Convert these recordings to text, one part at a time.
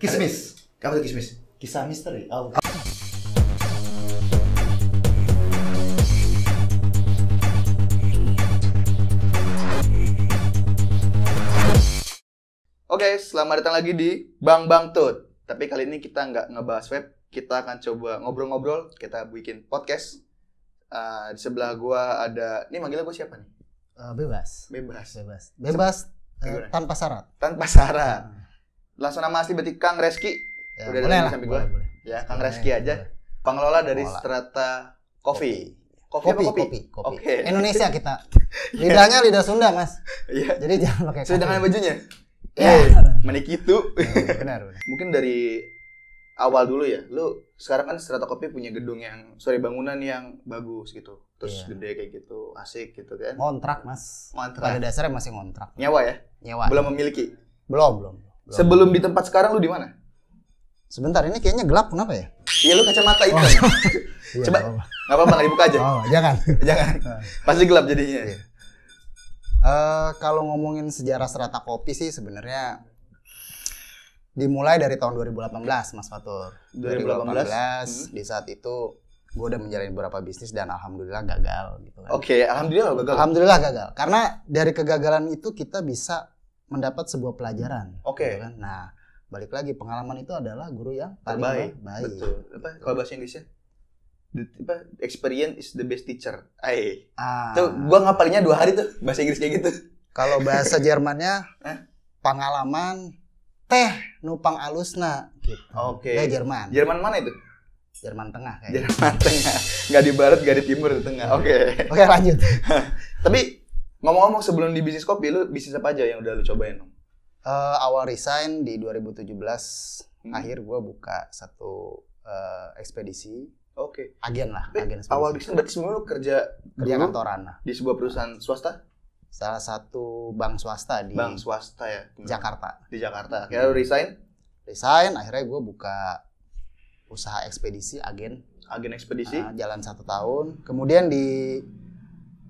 Kismis. Apa tuh kismis? Kisah misteri. Oh. Oke, selamat datang lagi di Bang Bang Tut. Tapi kali ini kita nggak ngebahas web, kita akan coba ngobrol-ngobrol, kita bikin podcast. Uh, di sebelah gua ada, ini manggilnya gua siapa nih? Uh, bebas. Bebas. Bebas. Bebas uh, tanpa syarat. Tanpa syarat. Hmm langsung nama asli berarti Kang Reski. Ya, Udah boleh lah, boleh, boleh. Ya, Kang boleh, Reski aja. Boleh. Pengelola dari Pengelola. Strata Coffee. Coffee. Kopi, kopi, kopi, kopi. Okay. Indonesia kita. Iya. Lidahnya lidah Sunda, Mas. Iya. Jadi jangan pakai. Sudah dengan bajunya. Iya. Yeah. Menikitu. Ya, benar, benar. Mungkin dari awal dulu ya. Lu sekarang kan Strata kopi punya gedung yang sorry bangunan yang bagus gitu. Terus yeah. gede kayak gitu, asik gitu kan. Kontrak, Mas. Kontrak. Pada dasarnya masih kontrak. Nyawa ya? nyawa. Belum memiliki. Belum, belum. Sebelum di tempat sekarang lu di mana? Sebentar, ini kayaknya gelap kenapa ya? Iya lu kacamata itu. Oh. Iya, Coba nggak apa-apa nggak dibuka aja. Oh, jangan. Iya jangan. Pasti gelap jadinya. Uh, kalau ngomongin sejarah serata kopi sih sebenarnya dimulai dari tahun 2018 Mas Fatur. 2018, 2018 hmm. di saat itu gue udah menjalani beberapa bisnis dan alhamdulillah gagal gitu kan. Oke, okay, alhamdulillah gagal. Alhamdulillah gagal. Karena dari kegagalan itu kita bisa mendapat sebuah pelajaran. Oke. Okay. Gitu kan? Nah, balik lagi pengalaman itu adalah guru yang paling baik. baik. Betul. Apa kalau bahasa Inggrisnya? The, apa, experience is the best teacher. Ay. Ah. Tuh, gua ngapalinnya dua hari tuh bahasa Inggris kayak gitu. Kalau bahasa Jermannya pengalaman teh numpang alusna gitu. Oke. Okay. Eh, Jerman. Jerman mana itu? Jerman Tengah kayaknya. Jerman Tengah. Gak di barat, gak di timur, di tengah. Oke. Okay. Oke, okay, lanjut. Tapi Ngomong-ngomong sebelum di bisnis kopi, lu bisnis apa aja yang udah lu cobain? Uh, awal resign di 2017, hmm. akhir gue buka satu uh, ekspedisi. Oke. Okay. Agen lah, Tapi, eh, agen Awal bisnis berarti semua lu kerja kerja kantoran lah. Di sebuah perusahaan swasta? Salah satu bank swasta di Bank swasta ya. Jakarta. Di Jakarta. Akhirnya lu resign? Resign, akhirnya gue buka usaha ekspedisi agen. Agen ekspedisi? Uh, jalan satu tahun. Kemudian di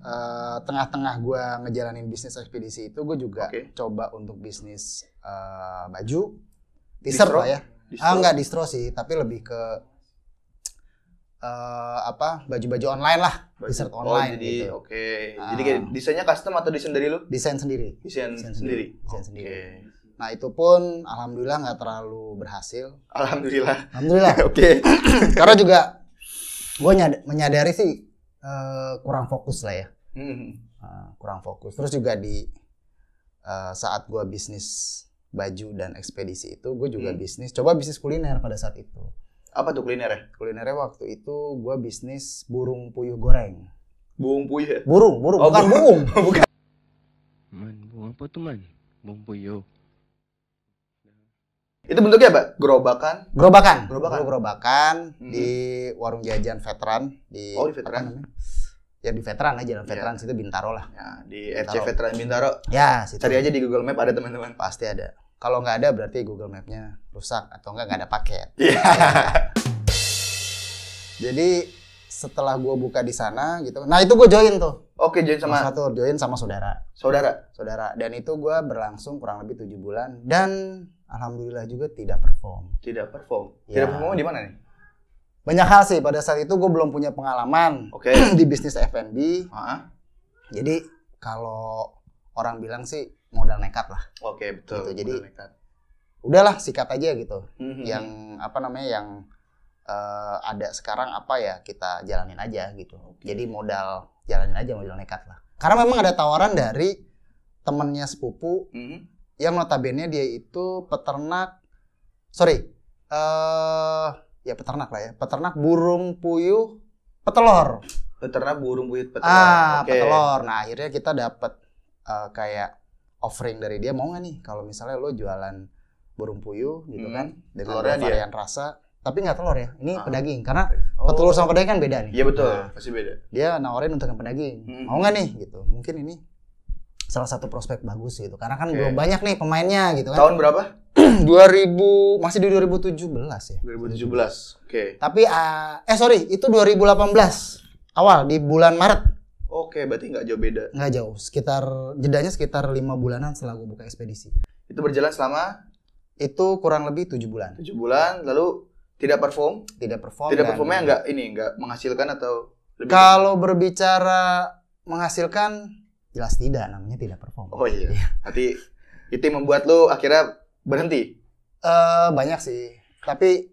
Eh, tengah-tengah gue ngejalanin bisnis ekspedisi itu gue juga okay. coba untuk bisnis uh, baju teaser lah ya distro. ah nggak distro sih tapi lebih ke uh, apa baju-baju online lah teaser oh, online oh, jadi, gitu oke okay. jadi ah. kayak desainnya custom atau desain dari lu desain sendiri desain, sendiri desain sendiri okay. nah itu pun alhamdulillah nggak terlalu berhasil alhamdulillah alhamdulillah oke okay. karena juga gue menyadari sih uh, kurang fokus lah ya hmm. uh, kurang fokus terus juga di uh, saat gue bisnis baju dan ekspedisi itu gue juga hmm. bisnis coba bisnis kuliner pada saat itu apa tuh kulinernya kulinernya waktu itu gue bisnis burung puyuh goreng burung puyuh ya? burung burung oh, bukan burung oh, bukan man burung apa tuh man burung puyuh itu bentuknya apa? Gerobakan. Gerobakan. Gerobakan. Dulu gerobakan hmm. di warung jajan veteran di Oh, di veteran. Ya di veteran aja, jalan iya. veteran yeah. situ Bintaro lah. Ya, di Bintaro. FC Veteran Bintaro. Ya, situ. Cari aja di Google Map ada teman-teman. Pasti ada. Kalau nggak ada berarti Google Map-nya rusak atau nggak nggak ada paket. Yeah. Jadi setelah gue buka di sana gitu nah itu gue join tuh oke join sama satu join sama saudara saudara saudara dan itu gue berlangsung kurang lebih tujuh bulan dan alhamdulillah juga tidak perform tidak perform ya. tidak perform di mana nih banyak hal sih pada saat itu gue belum punya pengalaman okay. di bisnis F&B jadi kalau orang bilang sih modal nekat lah oke okay, betul gitu. jadi nekat. udahlah sikat aja gitu mm -hmm. yang hmm. apa namanya yang uh, ada sekarang apa ya kita jalanin aja gitu. Okay. Jadi modal jalanin aja modal nekat lah. Karena memang ada tawaran dari temennya sepupu mm -hmm. yang notabene dia itu peternak, sorry, uh, ya peternak lah ya, peternak burung puyuh petelor. Peternak burung puyuh petelor. Ah, okay. petelor. Nah akhirnya kita dapat uh, eh, kayak offering dari dia mau nggak nih kalau misalnya lo jualan burung puyuh gitu hmm. kan dengan varian dia. rasa tapi nggak telur ya ini ah. pedaging karena oh. petelur sama pedaging kan beda nih iya betul nah, pasti beda dia nawarin untuk yang pedaging hmm. mau nggak nih gitu mungkin ini salah satu prospek bagus gitu karena kan okay. belum banyak nih pemainnya gitu kan tahun berapa 2000 masih di 2017 ya 2017 oke okay. tapi uh, eh sorry itu 2018 awal di bulan Maret Oke, okay, berarti nggak jauh beda. Nggak jauh, sekitar jedanya sekitar lima bulanan setelah gue buka ekspedisi. Itu berjalan selama? Itu kurang lebih tujuh bulan. Tujuh bulan, lalu tidak perform? Tidak perform. Tidak performnya enggak ini enggak menghasilkan atau lebih Kalau lebih. berbicara menghasilkan jelas tidak namanya tidak perform. Oh iya. iya. Tapi itu yang membuat lo akhirnya berhenti? Uh, banyak sih. Tapi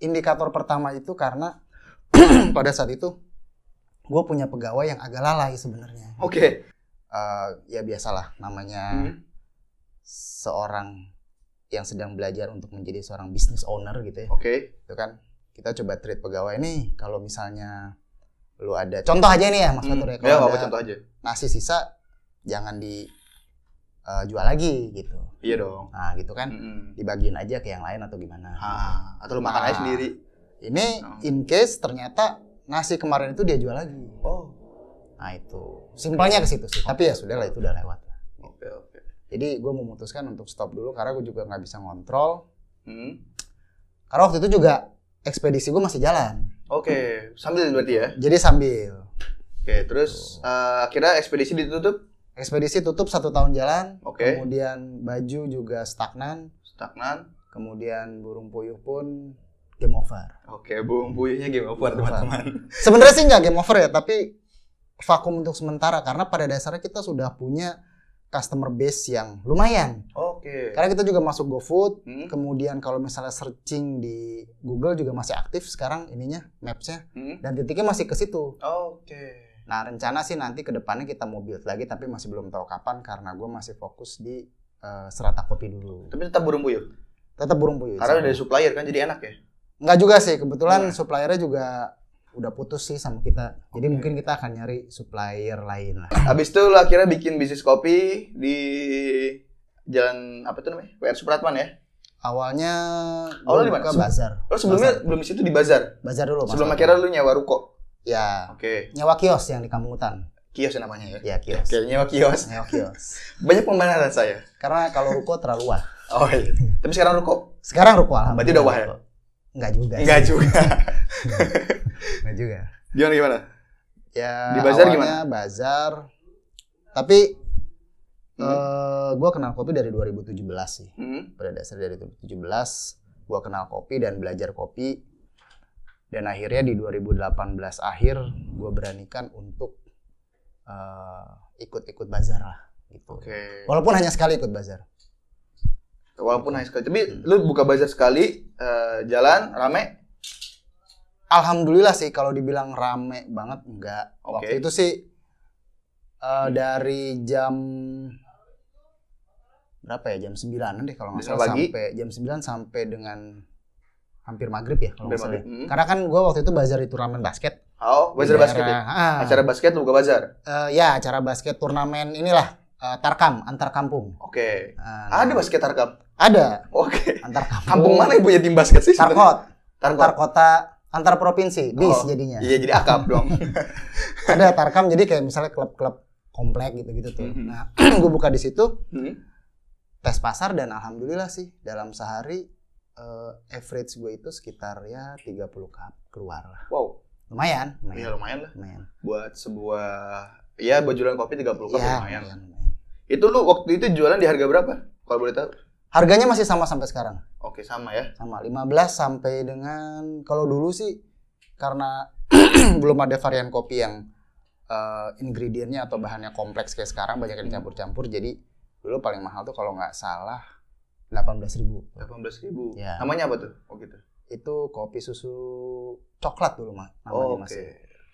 indikator pertama itu karena pada saat itu gue punya pegawai yang agak lalai sebenarnya. Oke. Okay. Uh, eh, ya biasalah namanya hmm. seorang yang sedang belajar untuk menjadi seorang business owner gitu ya. Oke. Okay. Itu kan kita coba treat pegawai nih kalau misalnya lu ada contoh aja nih ya Mas hmm. Fatur hmm, ya kalau ya, contoh aja. nasi sisa jangan di uh, jual lagi gitu. Iya dong. Nah, gitu kan. Mm -hmm. Dibagiin aja ke yang lain atau gimana. Ha, ah, gitu. atau lu makan nah, aja sendiri. Ini oh. in case ternyata nasi kemarin itu dia jual lagi. Oh. Nah, itu. Simpelnya ke situ sih. Tapi ya sudah lah itu udah lewat. lah. oke. Okay. Jadi gue memutuskan untuk stop dulu karena gue juga nggak bisa ngontrol. Hmm. Karena waktu itu juga ekspedisi gue masih jalan. Oke, okay. sambil berarti ya? Jadi sambil. Oke, okay, terus uh, akhirnya ekspedisi ditutup? Ekspedisi tutup satu tahun jalan. Oke. Okay. Kemudian baju juga stagnan. Stagnan. Kemudian burung puyuh pun game over. Oke, okay, burung puyuhnya game over teman-teman. Sebenarnya sih nggak game over ya, tapi vakum untuk sementara karena pada dasarnya kita sudah punya customer base yang lumayan. Oke. Okay. Karena kita juga masuk GoFood, hmm? kemudian kalau misalnya searching di Google juga masih aktif sekarang ininya Maps-nya hmm? dan titiknya masih ke situ. Oke. Okay. Nah, rencana sih nanti ke depannya kita mau build lagi tapi masih belum tahu kapan karena gue masih fokus di uh, eh, serata kopi dulu. Tapi tetap burung puyuh. Tetap burung puyuh. Karena dari supplier kan jadi enak ya. Enggak juga sih, kebetulan hmm. suppliernya juga udah putus sih sama kita. Jadi mungkin kita akan nyari supplier lain lah. Habis itu lu akhirnya bikin bisnis kopi di jalan apa tuh namanya? PR Supratman ya? Awalnya awalnya di mana? bazar. Lo oh, sebelumnya bazar. belum di situ di bazar. Bazar dulu. Sebelum masalah. akhirnya lu nyewa ruko. Ya. Oke. Okay. Nyewa kios yang di Kampung Hutan. Kios ya namanya ya? Iya, kios. Oke, okay, nyewa kios. Nyewa kios. Banyak pembenaran saya. Karena kalau ruko terlalu wah. Oh iya. Tapi sekarang ruko? Sekarang ruko alhamdulillah. Berarti udah wah ya? Enggak juga. Enggak juga. Nggak juga. Gimana gimana? Ya, di bazar gimana? Bazar. Tapi hmm. uh, eh, gue kenal kopi dari 2017 sih. Hmm. Pada dasar dari 2017 gue kenal kopi dan belajar kopi. Dan akhirnya di 2018 akhir gue beranikan untuk eh, ikut-ikut uh, bazar lah gitu. Okay. Walaupun hanya sekali ikut bazar. Walaupun hanya sekali. Tapi hmm. lu buka bazar sekali, uh, jalan rame, alhamdulillah sih kalau dibilang rame banget enggak. Okay. Waktu itu sih uh, dari jam berapa ya? Jam 9 deh kalau nggak salah pagi. sampai jam 9 sampai dengan hampir maghrib ya kalau nggak salah. Ya. Hmm. Karena kan gue waktu itu bazar itu turnamen basket. Oh, bazar basket. Ya? Ah, acara basket lu buka bazar? Uh, ya, acara basket turnamen inilah uh, tarkam antar kampung. Oke. Okay. Uh, nah. ada basket tarkam? Ada. Oke. Okay. Antar kampung. Kampung mana yang punya tim basket sih? Tarkot. Tarkot. Tarkota antar provinsi bis oh, jadinya iya jadi akap dong ada tarkam jadi kayak misalnya klub-klub komplek gitu-gitu tuh mm-hmm. nah gue buka di situ mm-hmm. tes pasar dan alhamdulillah sih dalam sehari uh, average gue itu sekitar ya puluh cup keluar lah wow lumayan iya, lumayan ya, lumayan lah lumayan buat sebuah ya buat jualan kopi 30 cup ya, lumayan, lumayan, lumayan. itu lu waktu itu jualan di harga berapa kalau boleh tahu Harganya masih sama sampai sekarang. Oke, sama ya. Sama 15 sampai dengan kalau dulu sih karena belum ada varian kopi yang uh, ingredientnya atau bahannya kompleks kayak sekarang banyak yang hmm. dicampur-campur jadi dulu paling mahal tuh kalau nggak salah 18.000. Ribu. belas Ribu. Ya. Namanya apa tuh? Oh gitu. Itu kopi susu coklat dulu mah namanya oh, okay. masih.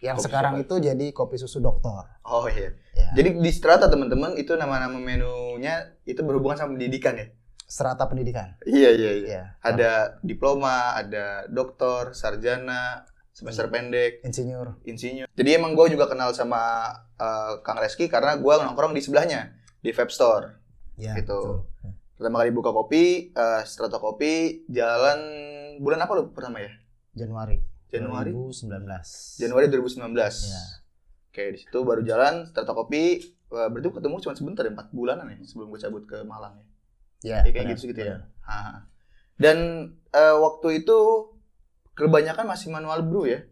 Yang kopi sekarang coklat. itu jadi kopi susu dokter. Oh iya. Ya. Jadi di Strata teman-teman itu nama-nama menunya itu berhubungan sama pendidikan ya? serata pendidikan. Iya iya iya. Ya. Ada diploma, ada doktor, sarjana, semester iya. pendek, insinyur. Insinyur. Jadi emang gue juga kenal sama uh, Kang Reski karena gue nongkrong di sebelahnya di vape store. Ya, gitu. Betul. Pertama kali buka kopi, uh, strata kopi, jalan bulan apa lo pertama ya? Januari. Januari 2019. Januari 2019. Iya. Oke, di situ baru jalan strata kopi. Uh, berarti ketemu cuma sebentar ya, 4 bulanan ya sebelum gue cabut ke Malang ya. Ya, ya kayak gitu gitu ya. Ha. Dan uh, waktu itu kebanyakan masih manual brew ya.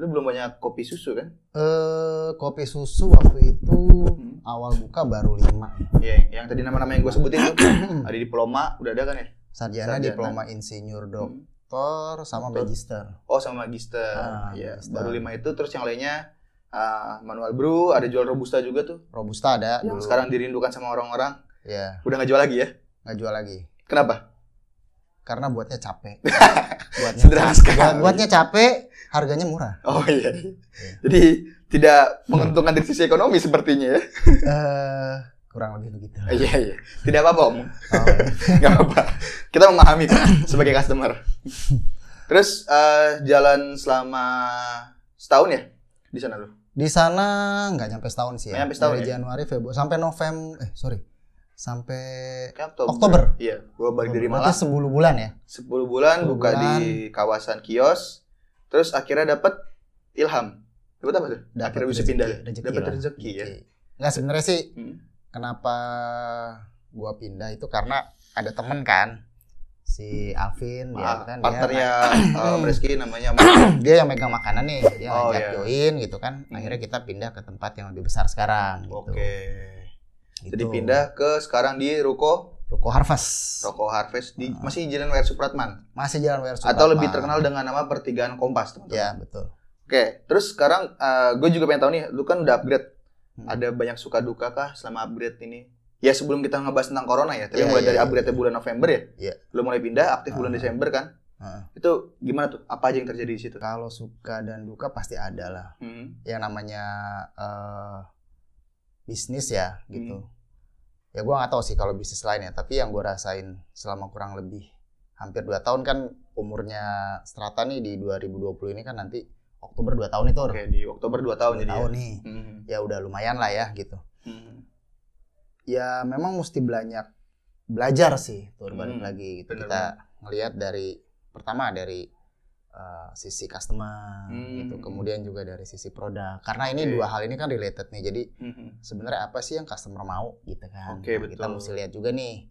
Lu belum banyak kopi susu kan? Eh, uh, kopi susu waktu itu hmm. awal buka baru lima. Iya, yang tadi nama-nama yang gue sebutin tuh ada diploma, udah ada kan ya? Sarjana, diploma insinyur hmm. doktor hmm. sama magister. Oh, sama magister. Ah, ya, magister. baru lima itu terus yang lainnya uh, manual brew, ada jual robusta juga tuh. Robusta ada. Ya. sekarang dirindukan sama orang-orang. Iya. Udah nggak jual lagi ya? Nggak jual lagi. Kenapa? Karena buatnya capek. buatnya Sederhana capek. sekali. Buatnya capek, harganya murah. Oh iya. Yeah. Jadi tidak menguntungkan dari sisi ekonomi sepertinya ya. uh, kurang lebih begitu. Iya iya. Tidak apa-apa om. Oh, apa-apa. Kita memahami sebagai customer. Terus uh, jalan selama setahun ya di sana lo? Di sana nggak nyampe setahun sih ya. Nyampe setahun Dari ya? Januari, Februari sampai November eh sorry sampai Oktober. Oktober. Iya, gua balik dari Malang. Berarti 10 bulan ya? 10 bulan 10 buka bulan. di kawasan kios. Terus akhirnya dapat ilham. Dapat apa tuh? Dapet akhirnya bisa pindah. Dapat iya, rezeki ya. Enggak sebenarnya sih. Hmm. Kenapa gua pindah itu karena ada temen kan si Alvin ah, ya kan partnernya dia, uh, eh, namanya dia yang megang makanan nih dia oh, ngajak yeah. join gitu kan hmm. akhirnya kita pindah ke tempat yang lebih besar sekarang gitu. Oke. Okay. Itu. Jadi gitu. pindah ke sekarang di ruko Ruko Harvest. Ruko Harvest di uh. masih Jalan W.R. Supratman. Masih Jalan W.R. Supratman. Atau lebih terkenal dengan nama Pertigaan Kompas, teman-teman. Ya, betul. Oke, terus sekarang uh, eh, gue juga pengen tahu nih, lu kan udah upgrade. Hmm. Ada banyak suka duka kah selama upgrade ini? Ya sebelum kita ngebahas tentang corona ya, tapi yeah, mulai yeah, dari yeah, upgrade yeah. bulan November ya. Yeah. Lu mulai pindah aktif uh. bulan Desember kan? Uh. Itu gimana tuh? Apa aja yang terjadi di situ? Kalau suka dan duka pasti ada lah. Hmm. Yang namanya uh, bisnis ya gitu. Hmm. Ya gue nggak tahu sih kalau bisnis lain ya, tapi yang gue rasain selama kurang lebih hampir dua tahun kan umurnya Strata nih di 2020 ini kan nanti Oktober dua tahun itu. Oke, di Oktober dua tahun 2 jadi. Ya? Tahun ya. nih. Hmm. Ya udah lumayan lah ya gitu. Hmm. Ya memang mesti banyak belajar sih, tuh hmm. lagi gitu. Kita ngelihat dari pertama dari uh, sisi customer gitu. hmm. gitu kemudian juga dari sisi produk karena ini dua hal ini kan related nih jadi hmm. sebenarnya apa sih yang customer mau gitu kan okay, nah, kita mesti lihat juga nih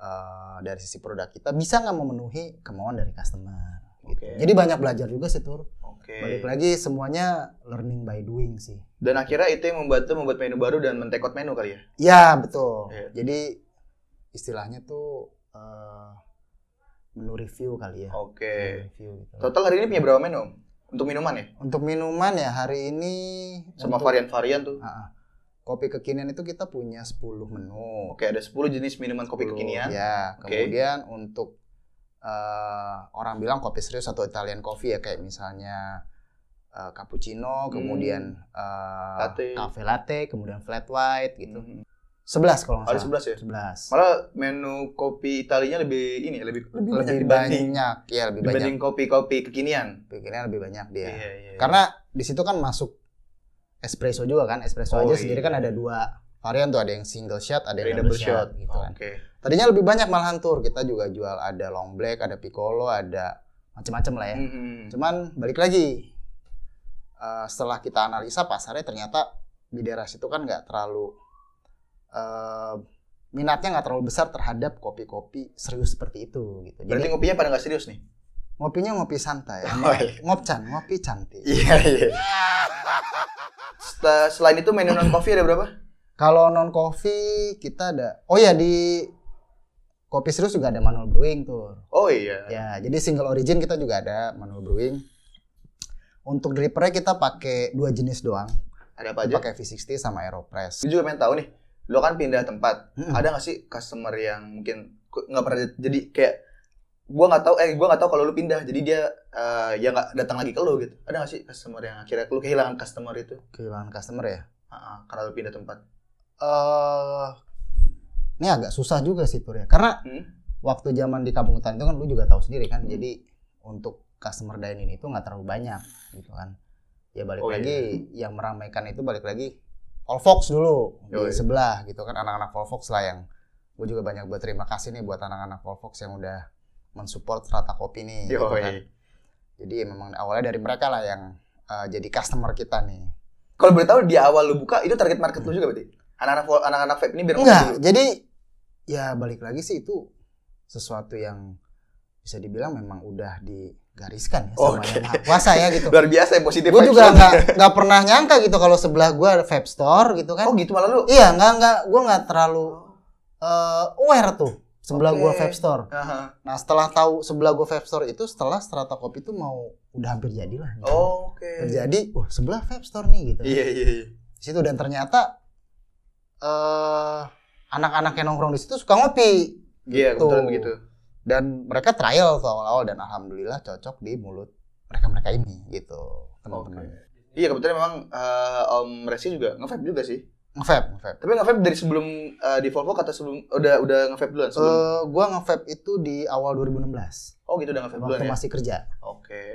uh, dari sisi produk kita bisa nggak memenuhi kemauan dari customer gitu. okay. jadi banyak belajar juga sih tur okay. balik lagi semuanya learning by doing sih dan akhirnya itu yang membantu membuat menu baru dan mentekot menu kali ya ya betul yeah. jadi istilahnya tuh uh, menu review kali ya. Oke. Okay. gitu. Total hari ini punya berapa menu? Untuk minuman ya? Untuk minuman ya hari ini sama varian-varian tuh. Uh, kopi kekinian itu kita punya 10 menu. Oke, okay, ada 10 jenis minuman kopi 10, kekinian. Ya, okay. kemudian untuk uh, orang bilang kopi serius atau Italian coffee ya kayak misalnya uh, cappuccino, hmm. kemudian uh, latte. cafe latte, kemudian flat white gitu. Hmm. 11 kalau nggak salah. Ada 11 ya? 11. Malah menu kopi Italinya lebih ini ya, lebih lebih, lebih banyak dibanding banyak. Ya, lebih dibanding kopi-kopi kekinian. Kekinian lebih banyak dia. Iya, iya, iya. Karena di situ kan masuk espresso juga kan. Espresso oh, aja iya. sendiri kan ada dua varian tuh ada yang single shot, ada yang double, shot, shot gitu kan. Okay. Tadinya lebih banyak malah hantur Kita juga jual ada long black, ada piccolo, ada macam-macam lah ya. Mm -hmm. Cuman balik lagi uh, setelah kita analisa pasarnya ternyata di daerah situ kan nggak terlalu Eh, minatnya nggak terlalu besar terhadap kopi-kopi serius seperti itu gitu. Berarti Jadi, ngopinya pada nggak serius nih? Ngopinya ngopi santai, oh, iya. ngopcan, ngopi cantik. Iya iya. Selain itu menu non kopi ada berapa? Kalau non kopi kita ada, oh ya di kopi serius juga ada manual brewing tuh. Oh iya. Ya, jadi single origin kita juga ada manual brewing. Untuk drippernya kita pakai dua jenis doang. Ada apa aja? Pakai V60 sama Aeropress. Ini juga pengen tahu nih, lo kan pindah tempat hmm. ada gak sih customer yang mungkin nggak pernah jadi kayak gua nggak tahu eh gua nggak tahu kalau lu pindah jadi dia uh, ya nggak datang lagi ke lu gitu ada gak sih customer yang akhirnya lu kehilangan customer itu kehilangan customer ya uh, uh, karena lu pindah tempat uh, ini agak susah juga sih pur ya karena hmm? waktu zaman di kampung hutan itu kan lu juga tahu sendiri kan hmm. jadi untuk customer dining itu nggak terlalu banyak gitu kan ya balik oh, iya. lagi iya. yang meramaikan itu balik lagi Fox dulu Yoi. di sebelah gitu kan anak-anak Fox lah yang gue juga banyak berterima kasih nih buat anak-anak Fox yang udah mensupport Rata Kopi nih gitu Yoi. gitu kan. Jadi memang awalnya dari mereka lah yang uh, jadi customer kita nih. Kalau boleh tahu di awal lu buka itu target market hmm. lu juga berarti? Anak-anak anak-anak vape ini biar Enggak, jadi ya balik lagi sih itu sesuatu yang bisa dibilang memang udah digariskan ya sama okay. yang maha kuasa ya gitu. Luar biasa ya positif. Gue juga nggak nggak pernah nyangka gitu kalau sebelah gue ada vape store gitu kan. Oh gitu malah lu? Iya nggak nggak gue nggak terlalu uh, aware tuh sebelah okay. gue vape store. Uh -huh. Nah setelah tahu sebelah gue vape store itu setelah strata kopi itu mau udah hampir jadi lah. Gitu. Oke. Okay. Terjadi, wah sebelah vape store nih gitu. Iya iya iya. Yeah, yeah. Situ dan ternyata eh uh, anak-anak yang nongkrong di situ suka ngopi. Iya, gitu. kebetulan begitu dan mereka trial awal-awal dan alhamdulillah cocok di mulut mereka-mereka ini gitu teman-teman. Okay. Iya kebetulan memang uh, Om Resi juga ngevap juga sih. Ngevap, ngevap. Tapi ngevap dari sebelum uh, di Volvo atau sebelum udah udah ngevap duluan sebelum? Uh, gua ngevap itu di awal 2016. Oh gitu udah ngevap duluan ya. masih kerja. Oke. Okay.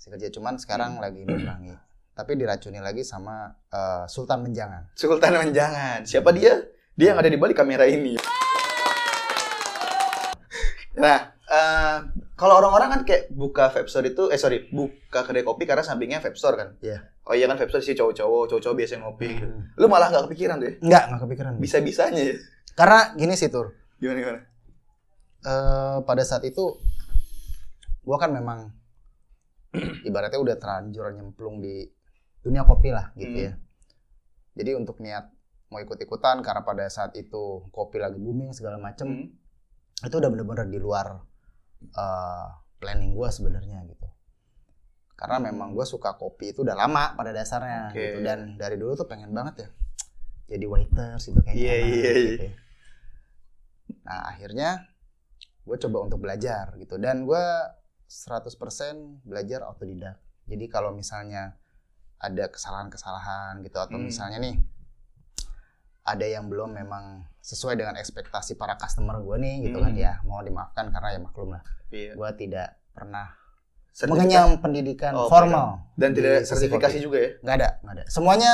Masih kerja cuman sekarang hmm. lagi mengurangi. Tapi diracuni lagi sama uh, Sultan Menjangan. Sultan Menjangan. Siapa dia? Dia yang ada di balik kamera ini. Uh, kalau orang-orang kan kayak buka vape store itu, eh sorry, buka kedai kopi karena sampingnya vape store kan? Iya. Yeah. Oh iya kan vape store sih cowok-cowok, cowok-cowok biasa ngopi. Gitu. Hmm. Lu malah nggak kepikiran deh? Nggak, nggak kepikiran. Bisa-bisanya ya? Karena gini sih, Tur. Gimana, gimana? Uh, pada saat itu, gua kan memang ibaratnya udah terlanjur nyemplung di dunia kopi lah gitu hmm. ya. Jadi untuk niat mau ikut-ikutan karena pada saat itu kopi lagi booming segala macem, hmm. itu udah bener-bener di luar uh, planning gue sebenarnya gitu karena hmm. memang gue suka kopi itu udah lama pada dasarnya okay. gitu dan dari dulu tuh pengen banget ya jadi waiter gitu kayaknya yeah, yeah, yeah. gitu nah akhirnya gue coba untuk belajar gitu dan gue 100% belajar otodidak. jadi kalau misalnya ada kesalahan-kesalahan gitu atau hmm. misalnya nih ada yang belum memang sesuai dengan ekspektasi para customer gue nih gitu kan, hmm. kan ya mau dimaafkan karena ya maklum lah yeah. gue tidak pernah mengenyam pendidikan oh, formal dan tidak sertifikasi juga ya nggak ada nggak ada semuanya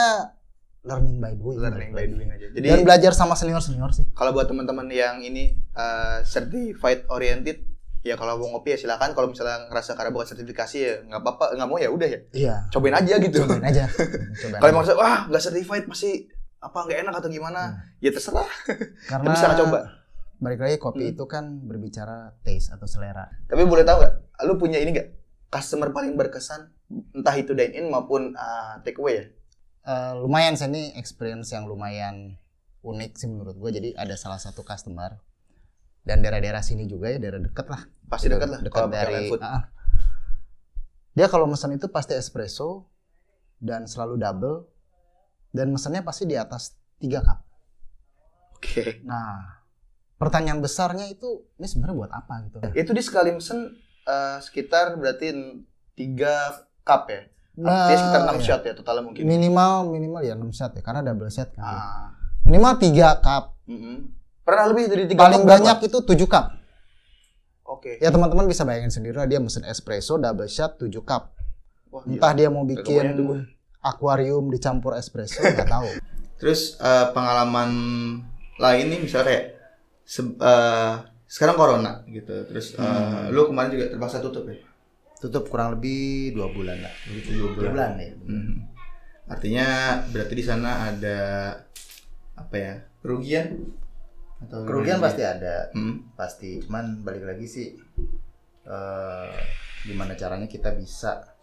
learning by doing learning by doing aja jadi dan belajar sama senior senior sih kalau buat teman-teman yang ini uh, certified oriented ya kalau mau ngopi ya silakan kalau misalnya ngerasa karena bukan sertifikasi ya nggak apa-apa nggak mau ya udah ya iya. cobain aja gitu cobain aja kalau mau wah nggak certified pasti apa nggak enak atau gimana hmm. ya terserah karena bisa coba balik lagi kopi hmm. itu kan berbicara taste atau selera tapi boleh tahu nggak lu punya ini nggak customer paling berkesan entah itu dine in maupun uh, take away ya uh, lumayan sih ini experience yang lumayan unik sih menurut gue jadi ada salah satu customer dan daerah-daerah sini juga ya daerah deket lah pasti deket lah dekat dari uh, dia kalau pesan itu pasti espresso dan selalu double dan mesennya pasti di atas 3 cup. Oke. Okay. Nah, pertanyaan besarnya itu ini sebenarnya buat apa gitu. Itu di sekali mesen uh, sekitar berarti 3 ya? cup ya. Nah, Artinya sekitar 6 iya. shot ya totalnya mungkin. Minimal minimal ya 6 shot ya karena double shot kan. Ah. Minimal 3 cup. Mm -hmm. Pernah lebih dari 3 Paling cup banyak berapa? itu 7 cup. Oke. Okay. Ya teman-teman bisa bayangin sendiri dia mesen espresso double shot 7 cup. Wah, Entah iya. dia mau bikin akuarium dicampur espresso nggak tahu. Terus uh, pengalaman lain nih misalnya kayak se uh, eh, sekarang corona gitu. Terus uh, lu kemarin juga terpaksa tutup ya? Tutup kurang lebih dua bulan lah. Dua bulan, dua bulan ya. Hmm. Artinya berarti di sana ada apa ya kerugian? Atau kerugian pasti ya? ada, hmm. pasti. Cuman balik lagi sih, uh, gimana caranya kita bisa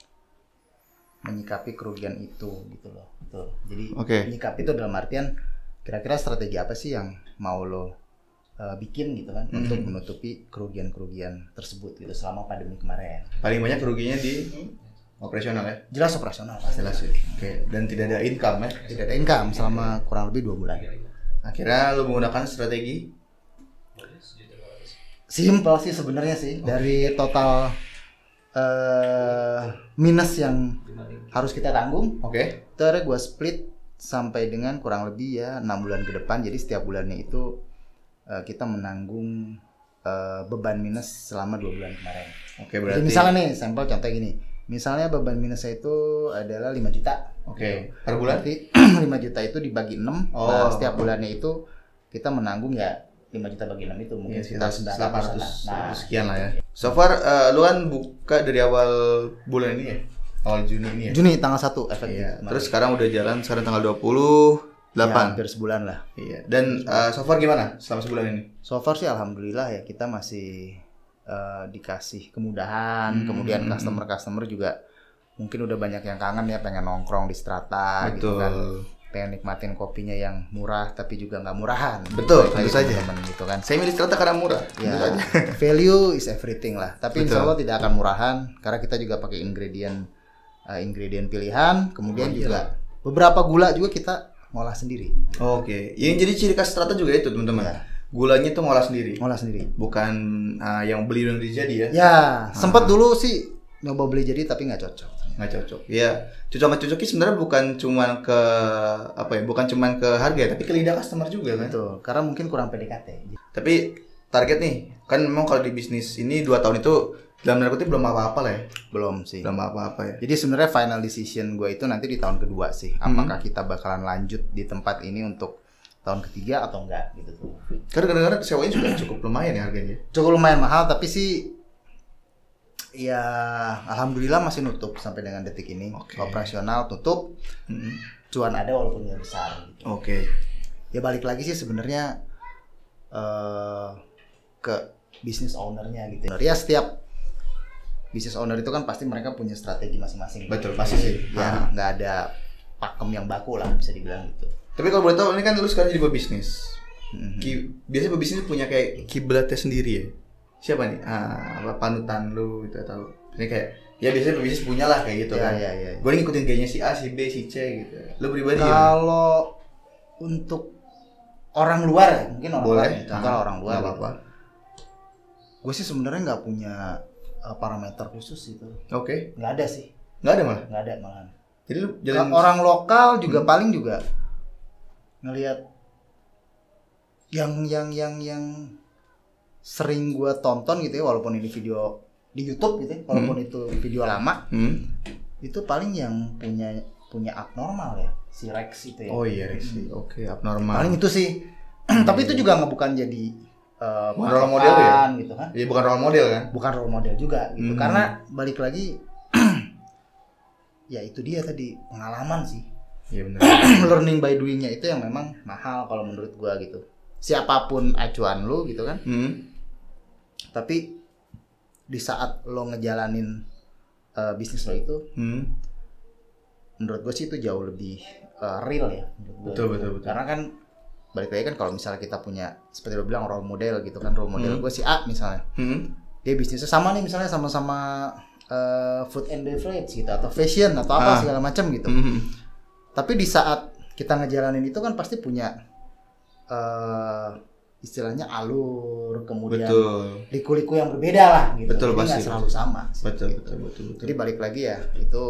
menyikapi kerugian itu gitu loh. Betul. Jadi okay. menyikapi itu dalam artian kira-kira strategi apa sih yang mau lo uh, bikin gitu kan mm -hmm. untuk menutupi kerugian-kerugian tersebut gitu selama pandemi kemarin. Paling banyak kerugiannya di operasional ya? Jelas operasional. Pasti. Jelas. Ya. Oke. Okay. Dan tidak ada income ya? Tidak ada income selama kurang lebih dua bulan. Akhirnya lo menggunakan strategi? Simple sih sebenarnya sih oh. dari total uh, minus yang harus kita tanggung. Oke. Okay. Terus gue split sampai dengan kurang lebih ya enam bulan ke depan. Jadi setiap bulannya itu uh, kita menanggung uh, beban minus selama dua bulan kemarin. Oke okay, berarti. Jadi misalnya nih sampel contoh gini. Misalnya beban minusnya itu adalah 5 juta. Oke. Okay. Gitu. Per bulan? Berarti 5 juta itu dibagi 6. Nah, oh. Nah, setiap bulannya itu kita menanggung ya 5 juta bagi 6 itu mungkin ya, sekitar 900 nah, sekian lah ya. Gitu. So far uh, lu kan buka dari awal bulan ini ya? Awal Juni ini ya? Juni tanggal 1 efektif. Iya. Kemarin. Terus sekarang udah jalan sekarang tanggal 20 8 ya, hampir sebulan lah. Iya. Dan uh, so far gimana selama sebulan ini? So far sih alhamdulillah ya kita masih uh, dikasih kemudahan, hmm. kemudian customer-customer juga mungkin udah banyak yang kangen ya pengen nongkrong di strata Betul. gitu kan pengen nikmatin kopinya yang murah tapi juga nggak murahan. Betul, gitu, tentu saja. Temen, gitu kan. Saya milih strata karena murah. Ya, value is everything lah. Tapi Betul. insya Allah tidak akan murahan karena kita juga pakai ingredient uh, ingredient pilihan, kemudian oh, iya. juga iya. beberapa gula juga kita ngolah sendiri. Oke, okay. yang jadi ciri khas strata juga itu teman-teman. Ya. Gulanya tuh ngolah sendiri. Ngolah sendiri. Bukan uh, yang beli dan jadi ya. Ya, ah. sempat dulu sih nyoba beli jadi tapi nggak cocok nggak cocok ya cocok nggak cocok sebenarnya bukan cuman ke apa ya bukan cuman ke harga ya, tapi ke lidah customer juga kan Betul. karena mungkin kurang PDKT tapi target nih kan memang kalau di bisnis ini dua tahun itu dalam tanda belum apa-apa lah ya belum sih belum apa-apa ya jadi sebenarnya final decision gue itu nanti di tahun kedua sih hmm. apakah hmm. kita bakalan lanjut di tempat ini untuk tahun ketiga atau enggak gitu tuh. Karena kadang-kadang sewanya juga cukup lumayan ya harganya. Cukup lumayan mahal tapi sih Iya, alhamdulillah masih nutup sampai dengan detik ini. Okay. Operasional tutup. Hmm. Cuan ada walaupun yang besar. Gitu. Oke. Okay. Ya balik lagi sih sebenarnya uh, ke bisnis ownernya gitu. Ya setiap bisnis owner itu kan pasti mereka punya strategi masing-masing. Betul, pasti sih. Ya nggak ada pakem yang baku lah bisa dibilang gitu. Tapi kalau boleh tahu ini kan lu sekarang jadi pebisnis. Mm-hmm. biasanya pebisnis punya kayak kiblatnya sendiri ya siapa nih ah, apa panutan lu gitu atau ini kayak ya biasanya pebisnis punya lah kayak gitu ya, kan. ya, ya, ya. Gue ngikutin gayanya si A, si B, si C gitu. Lu pribadi Kalau ya? untuk orang luar mungkin orang Boleh. luar. gitu. orang luar. Gitu. apa-apa. Gue sih sebenarnya nggak punya uh, parameter khusus gitu Oke. Okay. Nggak ada sih. Nggak ada malah. Nggak ada malah. Jadi lu jalan orang lokal juga hmm. paling juga ngelihat yang yang yang yang sering gue tonton gitu ya walaupun ini video di YouTube gitu ya, walaupun hmm. itu video lama hmm. itu paling yang punya punya abnormal ya si Rex itu ya oh iya Rex hmm. oke okay, abnormal paling itu sih hmm. tapi iya, itu iya. juga nggak bukan jadi uh, role model ya gitu kan iya bukan role model kan bukan role model juga gitu hmm. karena balik lagi ya itu dia tadi pengalaman sih iya learning by doingnya itu yang memang mahal kalau menurut gua gitu siapapun acuan lu gitu kan hmm tapi di saat lo ngejalanin uh, bisnis lo itu hmm. menurut gue sih itu jauh lebih uh, real ya betul, betul betul karena kan balik lagi kan kalau misalnya kita punya seperti lo bilang role model gitu kan role model hmm. gue si A misalnya hmm. dia bisnisnya sama nih misalnya sama-sama uh, food and beverage gitu atau fashion atau apa ah. segala macam gitu hmm. tapi di saat kita ngejalanin itu kan pasti punya uh, istilahnya alur kemudian betul. liku-liku yang berbeda lah gitu. Betul, Jadi pasti, selalu sama. Sih, betul, gitu. betul, betul, betul. Jadi balik lagi ya itu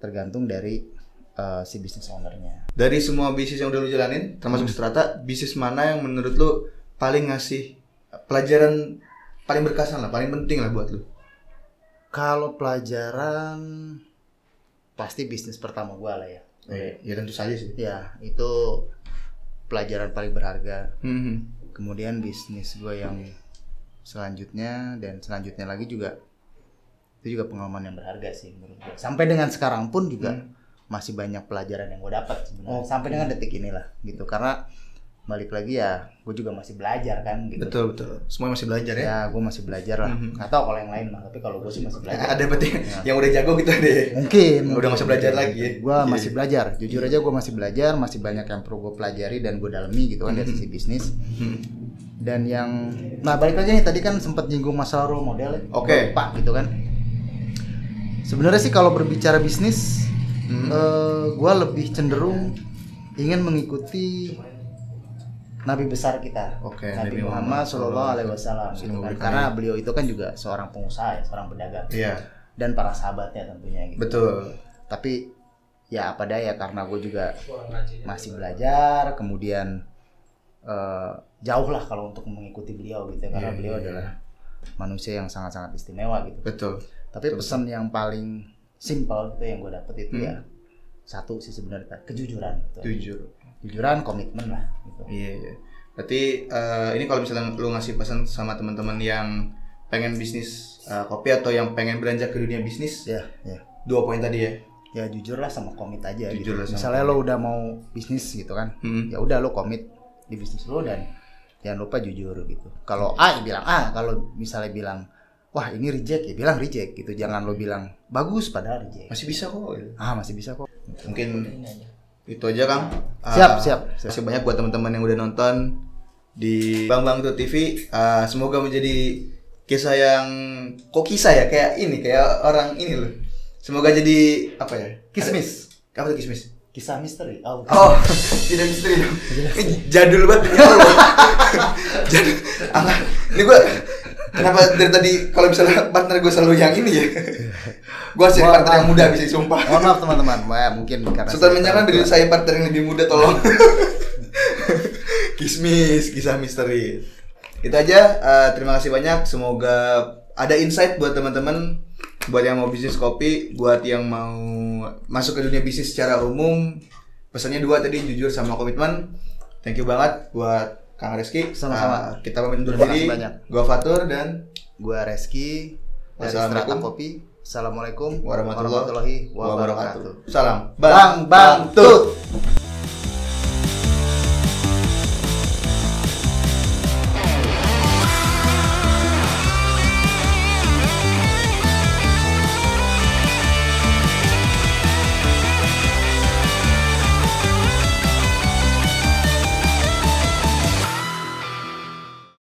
tergantung dari uh, si bisnis ownernya. Dari semua bisnis yang udah lu jalanin, termasuk hmm. strata, bisnis mana yang menurut lu paling ngasih pelajaran paling berkesan lah, paling penting lah buat lu? Kalau pelajaran pasti bisnis pertama gua lah ya. Oh iya. ya tentu saja sih. Ya, itu pelajaran paling berharga mm-hmm. kemudian bisnis gue yang selanjutnya dan selanjutnya lagi juga itu juga pengalaman yang berharga sih menurut gue sampai dengan sekarang pun juga mm. masih banyak pelajaran yang gue dapat oh, sampai dengan detik inilah gitu karena balik lagi ya gue juga masih belajar kan gitu. betul betul semua masih belajar ya ya gue masih belajar lah mm-hmm. atau kalau yang lain mah tapi kalau gue sih masih belajar ada berarti ya. yang udah jago gitu deh ya? mungkin udah masih belajar mungkin. lagi ya gue yeah. masih belajar jujur iya. aja gue masih belajar masih banyak yang perlu gue pelajari dan gue dalami gitu kan mm-hmm. dari mhm. sisi bisnis mm-hmm. dan yang nah balik lagi nih tadi kan sempat nyinggung masalah role model ya. oke okay. pak gitu kan sebenarnya sih kalau berbicara bisnis mm-hmm. uh, eh, gue lebih cenderung ingin mengikuti nabi besar kita okay, Nabi Muhammad Shallallahu Alaihi gitu kan. Wasallam karena beliau itu kan juga seorang pengusaha ya seorang pedagang yeah. dan para sahabatnya tentunya gitu betul tapi ya apa daya karena gue juga masih belajar kemudian uh, jauh lah kalau untuk mengikuti beliau gitu ya. karena yeah, beliau yeah. adalah iya. manusia yang sangat-sangat istimewa gitu betul tapi pesan yang paling simpel gitu yang gue dapet itu ya. hmm. ya satu sih sebenarnya kejujuran gitu. jujur kejujuran komitmen lah gitu. iya iya berarti uh, ini kalau misalnya lu ngasih pesan sama teman-teman yang pengen bisnis uh, kopi atau yang pengen beranjak ke dunia bisnis ya ya dua poin tadi ya ya jujur lah sama komit aja gitu. jujur gitu. sama misalnya komit. lo udah mau bisnis gitu kan hmm. ya udah lo komit di bisnis lo dan jangan lupa jujur gitu kalau A ya bilang A kalau misalnya bilang wah ini reject ya bilang reject gitu jangan lo bilang bagus padahal reject masih bisa kok gitu. ah masih bisa kok mungkin itu aja Kang. Siap, uh, siap, siap. Kasih banyak buat teman-teman yang udah nonton di Bang Bang Tuh TV. Uh, ah, semoga menjadi kisah yang kok kisah ya kayak ini kayak orang ini loh. Semoga jadi apa ya? Kismis. Ada, apa tuh kismis? Kisah misteri. Oh, oh tidak misteri. jadul banget. jadul. Ini gue Kenapa dari tadi kalau misalnya partner gue selalu yang ini ya? Iya. gue sih partner yang muda bisa sumpah. Mohon maaf teman-teman, Wah, ya, mungkin karena Sultan menyerah dari saya partner yang lebih muda tolong. Iya. Kismis, kisah misteri. Itu aja. Uh, terima kasih banyak. Semoga ada insight buat teman-teman, buat yang mau bisnis kopi, buat yang mau masuk ke dunia bisnis secara umum. Pesannya dua tadi, jujur sama komitmen. Thank you banget buat Kang Reski. Sama-sama. Uh, kita pamit undur diri. banyak. Gua Fatur dan gua Reski dari Strata Kopi. Assalamualaikum warahmatullahi, warahmatullahi wabarakatuh. Salam. Bang Bang, bang Tut.